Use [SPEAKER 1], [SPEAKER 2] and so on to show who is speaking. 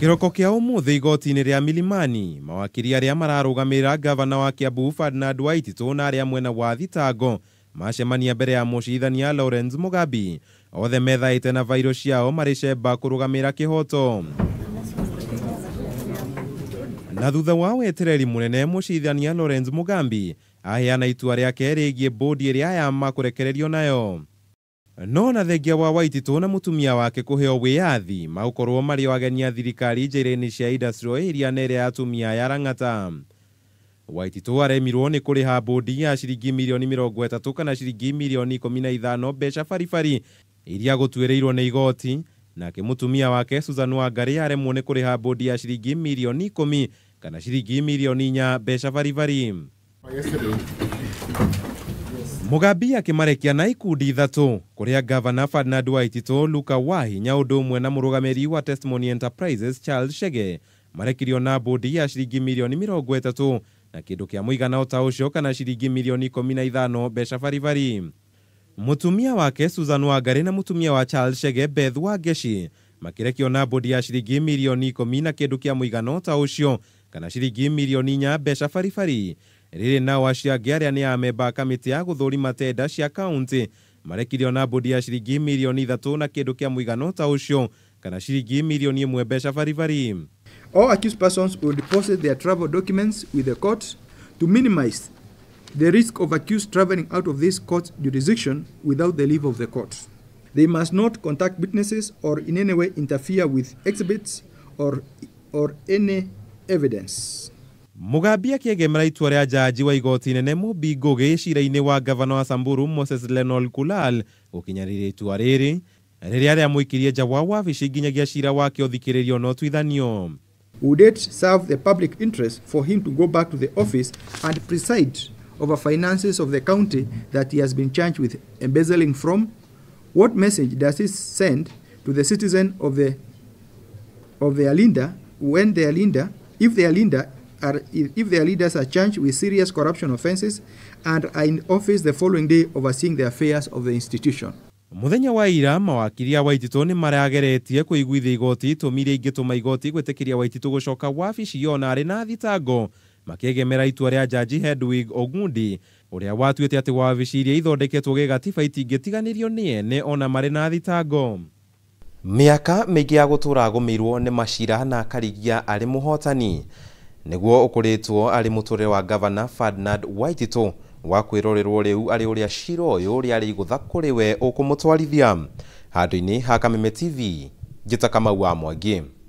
[SPEAKER 1] kiroko kia umuthi igoti-ini ria milimani mawakiri aria mararugamirira gavana wa kiambu ferdinand waititu na aria mwena wa thitango macemania mbere ya mucirithania lawrence mugabi othe methaite na vairo ciao marĩ cemba kũrũgamĩra kihoto na thutha wa wetereri munene mucirithania lawrence mugambi aheana itua rĩake rĩgiĩ bodi ĩrĩa ya kũrekererio nayo no na thengia wa waititu na mutumia wake kuheo wiathi magukorwo mari wagenia thirikari njira-ini cia industrial area na ya atumia ya rang'ata waititu aremirwo ni kuriha mbũndi ya ciringi mirioni mĩrongo kana ciringi mirioni ikũmi besha farifari mbeca baribari iria gũtuĩrĩirwo nĩ igoti nake mũtumia wake susan wangarĩ aremwo nĩ kũrĩha mbũndi ya ciringi milioni ikũmi kana milioni mirioni besha farifari baribari mugambi akimarekia na ikundi ithatu kuria gavana ferdinand waititu luka wahinya undu umwe na murugamiri wa testimony enterprises charles shege marekirio na mbudi ya ciringi mirioni mirongo itatu na kindu kia muigana uta ucio kana ciringi mirioni ikumi na ithano mbeca baribari mutumia wake susan wangari na mutumia wa charles shege beth wangeshi makirekio na mbudi ya ciringi mirioni ikumi na kindu kia muigana uta ucio kana ciringi mirioni inya mbeca baribari rĩrĩ nao acio angĩ arĩa nĩ amemba kamĩtĩ ya gũthũrima tenda cia kaũntĩ marekirio na mbũndi ya ciringi mirioni ithatũ na kĩndũ kĩa mũigana ta ũcio kana ciringi mirioni ĩmwe mbeca baribari
[SPEAKER 2] All accused persons will deposit their travel documents with the court to minimize the risk of accused traveling out of this court's jurisdiction without the leave of the court. They must not contact witnesses or in any way interfere with exhibits or, or any evidence.
[SPEAKER 1] Mugambi akĩegemera itua rĩa njanji wa igoti inene Mumbi Ngugi cira-inĩ wa ngavana wa Samburu Moses Lenol Kulal gũkinyaniria itua rĩrĩ rĩrĩa rĩamũikirie nja wa wabici nginyagia cira wake ũthikĩrĩrio na ũtuithanio
[SPEAKER 2] would it serve the public interest for him to go back to the office and preside over finances of the county that he has been charged with embezzling from what message does this send to the citizen of the of the alinda when the alinda if the alinda are, if their leaders are charged with serious corruption offenses and are in office the following day overseeing the affairs of the institution
[SPEAKER 1] muthenya wa ira mawakiri a waititu ni marageretie kuiguithia igoti itumi iria ingituma igoti gwitikiria waititu gucoka wabici yona ari na thitango makigemera itua ria jaji hedwig ogundi uria watuite ati wabici iria ithondeketwo gigatiba itingitiganirio ni ene ona mari na thitango miaka miingi ya gutura agumirwo ni macira na akarigia ari muhotani niguo ukuritwo ari muturire wa gavana Ferdinand Waititu wa kwirorerwo riu ari uria cira uyu uria ari igutha kuri we ukumutwarithia handu-ini ha Kameme TV njita Kamau wa Mwangi